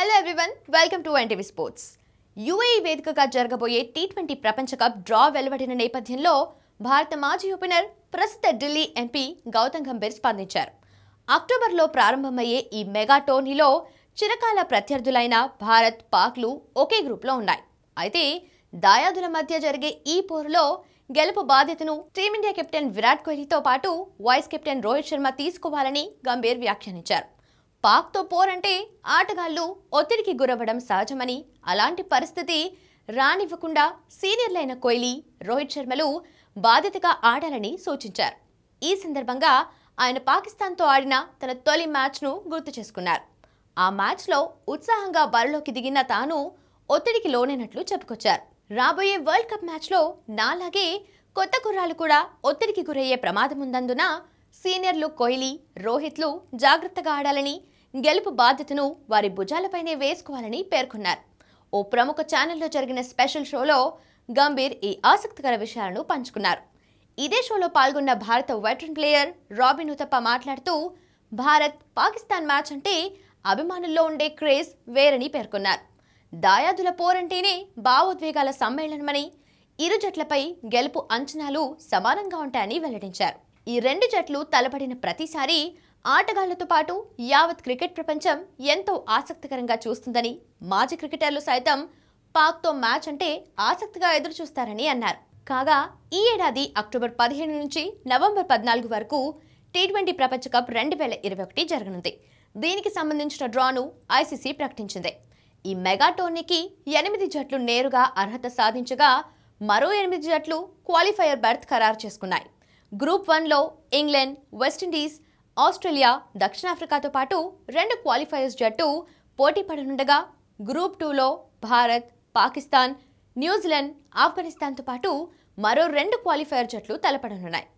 hello everyone welcome to NTV sports UAE వేదికగా జరగబోయే T twenty ప్రపంచ కప్ డ్రా వెలువడిన నేపథ్యంలో భారత మాజీ ఓపెనర్ ప్రస్తుత ఢిల్లీ ఎంపీ గౌతమ్ గంభీర్ స్పందించారు అక్టోబర్లో ప్రారంభమయ్యే ఈ మెగా టోర్నీలో చిరకాల ప్రత్యర్థులైన భారత్ పాక్లు ఒకే గ్రూప్లో ఉన్నాయి అయితే దాయాదుల మధ్య జరిగే ఈ పోరులో గెలుపు బాధ్యతను టీమిండియా కెప్టెన్ విరాట్ కోహ్లీతో పాటు వైస్ కెప్టెన్ రోహిత్ శర్మ తీసుకోవాలని గంభీర్ వ్యాఖ్యానించారు పాక్తో పోరంటే ఆటగాళ్లు ఒత్తిడికి గురవ్వడం సహజమని అలాంటి పరిస్థితి రానివ్వకుండా సీనియర్లైన కోహ్లీ రోహిత్ శర్మలు బాధ్యతగా ఆడాలని సూచించారు ఈ సందర్భంగా ఆయన పాకిస్తాన్తో ఆడిన తన తొలి మ్యాచ్ను గుర్తు చేసుకున్నారు ఆ మ్యాచ్లో ఉత్సాహంగా బరిలోకి దిగిన తాను ఒత్తిడికి లోనైనట్లు చెప్పుకొచ్చారు రాబోయే వరల్డ్ కప్ మ్యాచ్లో నాలాగే కొత్త కుర్రాలు కూడా ఒత్తిడికి గురయ్యే ప్రమాదం ఉందందున సీనియర్లు కోహ్లీ రోహిత్లు జాగ్రత్తగా ఆడాలని గెలుపు బాధ్యతను వారి భుజాలపైనే వేసుకోవాలని పేర్కొన్నారు ఓ ప్రముఖ ఛానల్లో జరిగిన స్పెషల్ షోలో గంభీర్ ఈ ఆసక్తికర విషయాలను పంచుకున్నారు ఇదే షోలో పాల్గొన్న భారత వెటరన్ ప్లేయర్ రాబిన్ ఉతప్ప మాట్లాడుతూ భారత్ పాకిస్తాన్ మ్యాచ్ అంటే అభిమానుల్లో ఉండే క్రేజ్ వేరని పేర్కొన్నారు దాయాదుల పోరంటేనే భావోద్వేగాల సమ్మేళనమని ఇరు జట్లపై గెలుపు అంచనాలు సమానంగా ఉంటాయని వెల్లడించారు ఈ రెండు జట్లు తలపడిన ప్రతిసారి ఆటగాళ్లతో పాటు యావత్ క్రికెట్ ప్రపంచం ఎంతో ఆసక్తికరంగా చూస్తుందని మాజీ క్రికెటర్లు సైతం పాక్తో మ్యాచ్ అంటే ఆసక్తిగా ఎదురుచూస్తారని అన్నారు కాగా ఈ ఏడాది అక్టోబర్ పదిహేను నుంచి నవంబర్ పద్నాలుగు వరకు టీ ట్వంటీ ప్రపంచ కప్ రెండు వేల ఇరవై ఒకటి జరగనుంది దీనికి సంబంధించిన డ్రాను ఐసీసీ ప్రకటించింది ఈ మెగా టోర్నీకి ఎనిమిది జట్లు నేరుగా అర్హత సాధించగా మరో ఎనిమిది జట్లు క్వాలిఫైయర్ బెర్త్ ఖరారు చేసుకున్నాయి గ్రూప్ వన్లో ఇంగ్లాండ్ వెస్టిండీస్ ఆస్ట్రేలియా దక్షిణాఫ్రికాతో పాటు రెండు క్వాలిఫయర్స్ జట్టు పోటీ పడనుండగా గ్రూప్ టూలో భారత్ పాకిస్తాన్ న్యూజిలాండ్ ఆఫ్ఘనిస్తాన్తో పాటు మరో రెండు క్వాలిఫైయర్ జట్లు తలపడనున్నాయి